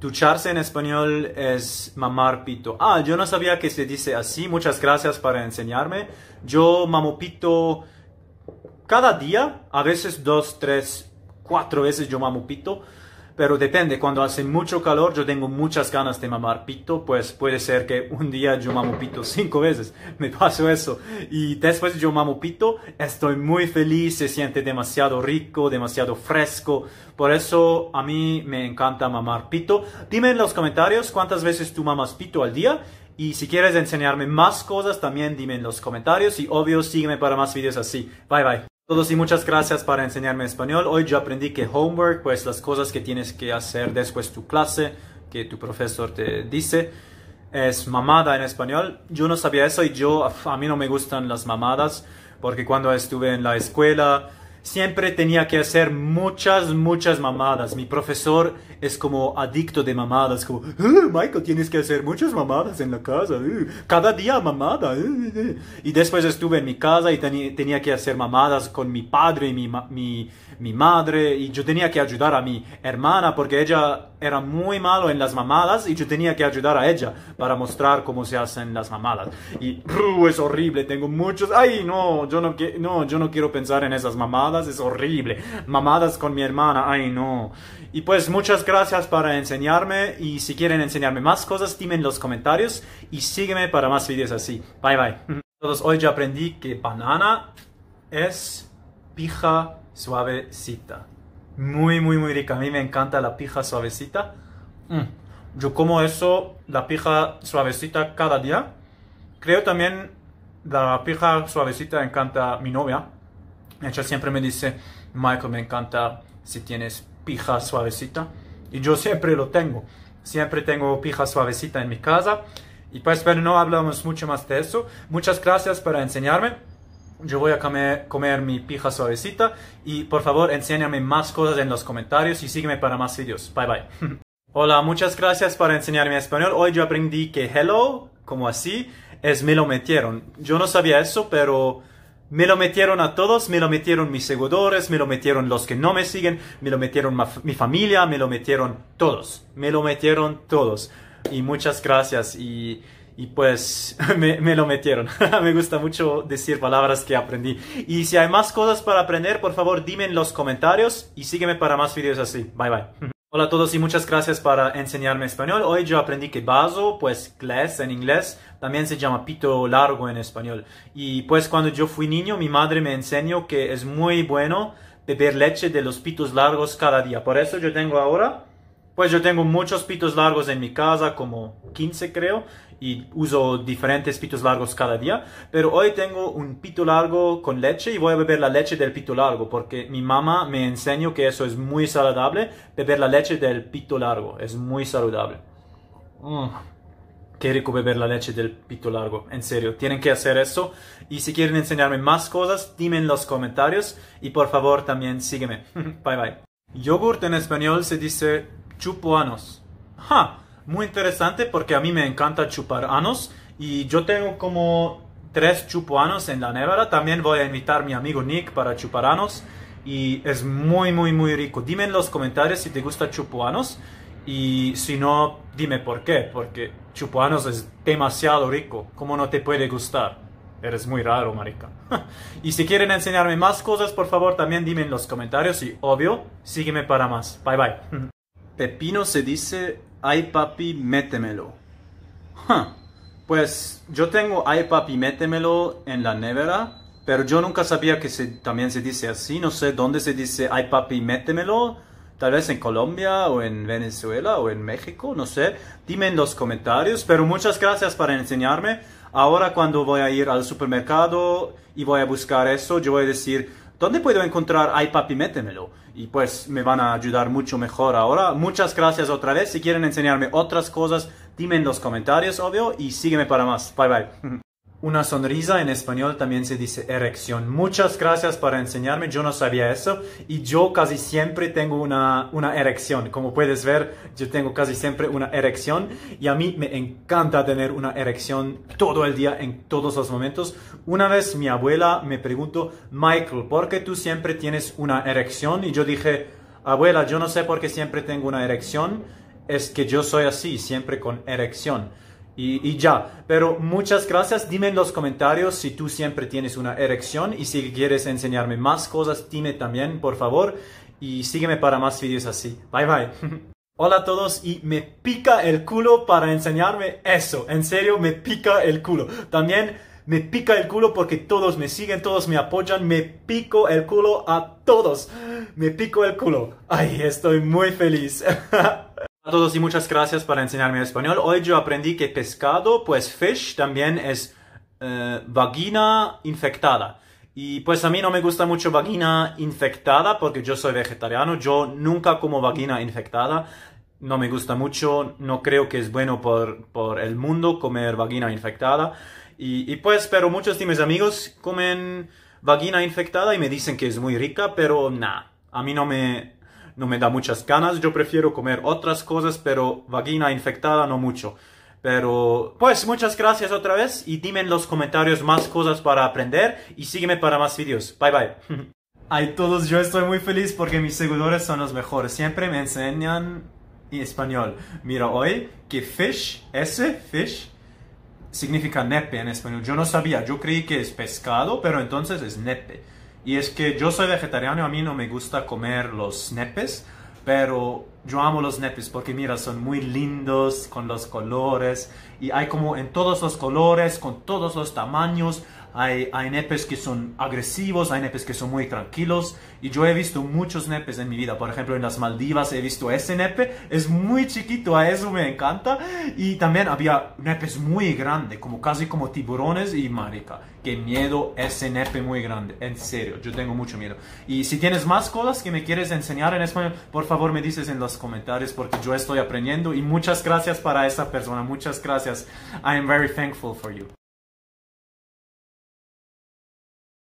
Ducharse en español es mamar pito. Ah, yo no sabía que se dice así. Muchas gracias para enseñarme. Yo mamo pito cada día, a veces dos, tres, cuatro veces yo mamo pito pero depende, cuando hace mucho calor yo tengo muchas ganas de mamar pito, pues puede ser que un día yo mamo pito cinco veces, me paso eso, y después yo mamo pito, estoy muy feliz, se siente demasiado rico, demasiado fresco, por eso a mí me encanta mamar pito. Dime en los comentarios cuántas veces tú mamas pito al día, y si quieres enseñarme más cosas también dime en los comentarios, y obvio sígueme para más videos así, bye bye todos y muchas gracias para enseñarme español. Hoy yo aprendí que homework, pues las cosas que tienes que hacer después tu clase, que tu profesor te dice, es mamada en español. Yo no sabía eso y yo, a mí no me gustan las mamadas, porque cuando estuve en la escuela, siempre tenía que hacer muchas, muchas mamadas. Mi profesor es como adicto de mamadas, como, eh, Michael, tienes que hacer muchas mamadas en la casa, eh, cada día mamada. Eh, y después estuve en mi casa y tenía que hacer mamadas con mi padre y mi, mi, madre, y yo tenía que ayudar a mi hermana porque ella era muy malo en las mamadas y yo tenía que ayudar a ella para mostrar cómo se hacen las mamadas. Y es horrible, tengo muchos, ay, no, yo no, no, yo no quiero pensar en esas mamadas es horrible. Mamadas con mi hermana, ay no. Y pues muchas gracias para enseñarme y si quieren enseñarme más cosas, dime en los comentarios y sígueme para más videos así. Bye bye. Todos hoy ya aprendí que banana es pija suavecita. Muy, muy, muy rica. A mí me encanta la pija suavecita. Mm. Yo como eso, la pija suavecita cada día. Creo también la pija suavecita encanta a mi novia ella siempre me dice, Michael, me encanta si tienes pija suavecita. Y yo siempre lo tengo. Siempre tengo pija suavecita en mi casa. Y pues, pero no hablamos mucho más de eso. Muchas gracias por enseñarme. Yo voy a comer, mi pija suavecita. Y por favor, enséñame más cosas en los comentarios y sígueme para más videos Bye bye. Hola, muchas gracias por enseñarme español. Hoy yo aprendí que hello, como así, es me lo metieron. Yo no sabía eso, pero... Me lo metieron a todos, me lo metieron mis seguidores, me lo metieron los que no me siguen, me lo metieron mi familia, me lo metieron todos, me lo metieron todos. Y muchas gracias y, y pues me, me, lo metieron. me gusta mucho decir palabras que aprendí. Y si hay más cosas para aprender, por favor dime en los comentarios y sígueme para más videos así. Bye bye. Hola a todos y muchas gracias para enseñarme español. Hoy yo aprendí que vaso, pues glass en inglés, también se llama pito largo en español. Y pues cuando yo fui niño, mi madre me enseñó que es muy bueno beber leche de los pitos largos cada día. Por eso yo tengo ahora pues yo tengo muchos pitos largos en mi casa, como 15 creo, y uso diferentes pitos largos cada día. Pero hoy tengo un pito largo con leche y voy a beber la leche del pito largo, porque mi mamá me enseño que eso es muy saludable, beber la leche del pito largo, es muy saludable. Mm. qué rico beber la leche del pito largo, en serio, tienen que hacer eso. Y si quieren enseñarme más cosas, dime en los comentarios y por favor también sígueme. bye bye. Yogurt en español se dice Chupuanos. muy interesante porque a mí me encanta chupar anos y yo tengo como tres chupuanos en la nevera. También voy a invitar a mi amigo Nick para anos y es muy, muy, muy rico. Dime en los comentarios si te gusta chupuanos y si no, dime por qué, porque chupuanos es demasiado rico. ¿Cómo no te puede gustar? Eres muy raro, marica. y si quieren enseñarme más cosas, por favor, también dime en los comentarios y obvio, sígueme para más. Bye bye. pepino se dice, ay papi, métemelo. Pues yo tengo ay papi, métemelo en la nevera, pero yo nunca sabía que se, también se dice así. No sé dónde se dice ay papi, métemelo. Tal vez en Colombia o en Venezuela o en México, no sé. Dime en los comentarios, pero muchas gracias para enseñarme. Ahora cuando voy a ir al supermercado y voy a buscar eso, yo voy a decir ¿dónde puedo encontrar iPapi Métemelo? Y pues me van a ayudar mucho mejor ahora. Muchas gracias otra vez. Si quieren enseñarme otras cosas, dime en los comentarios, obvio, y sígueme para más. Bye bye. Una sonrisa en español también se dice erección. Muchas gracias para enseñarme, yo no sabía eso y yo casi siempre tengo una, una erección. Como puedes ver, yo tengo casi siempre una erección y a mí me encanta tener una erección todo el día, en todos los momentos. Una vez mi abuela me preguntó, Michael, ¿por qué tú siempre tienes una erección? Y yo dije, abuela, yo no sé por qué siempre tengo una erección, es que yo soy así, siempre con erección. Y, ya, pero muchas gracias. Dime en los comentarios si tú siempre tienes una erección y si quieres enseñarme más cosas, dime también, por favor. Y sígueme para más videos así. Bye bye. Hola a todos y me pica el culo para enseñarme eso. En serio, me pica el culo. También me pica el culo porque todos me siguen, todos me apoyan. Me pico el culo a todos. Me pico el culo. Ay, estoy muy feliz. A todos y muchas gracias por enseñarme español. Hoy yo aprendí que pescado, pues fish, también es eh, vagina infectada. Y pues a mí no me gusta mucho vagina infectada porque yo soy vegetariano. Yo nunca como vagina infectada. No me gusta mucho. No creo que es bueno por, por el mundo comer vagina infectada. Y, y pues, pero muchos de mis amigos comen vagina infectada y me dicen que es muy rica, pero nada. A mí no me, no me da muchas ganas, yo prefiero comer otras cosas, pero vagina infectada no mucho. Pero pues muchas gracias otra vez y dime en los comentarios más cosas para aprender y sígueme para más videos. Bye bye. Ay todos, yo estoy muy feliz porque mis seguidores son los mejores. Siempre me enseñan en español. Mira hoy que fish, ese fish, significa nepe en español. Yo no sabía, yo creí que es pescado, pero entonces es nepe. Y es que yo soy vegetariano, a mí no me gusta comer los nepes, pero yo amo los nepes porque mira, son muy lindos con los colores y hay como en todos los colores, con todos los tamaños hay, hay nepes que son agresivos, hay nepes que son muy tranquilos y yo he visto muchos nepes en mi vida, por ejemplo en las Maldivas he visto ese nepe, es muy chiquito, a eso me encanta y también había nepes muy grandes, como casi como tiburones y marica, qué miedo ese nepe muy grande, en serio, yo tengo mucho miedo. Y si tienes más cosas que me quieres enseñar en español, por favor me dices en los comentarios porque yo estoy aprendiendo y muchas gracias para esa persona, muchas gracias, I am very thankful for you.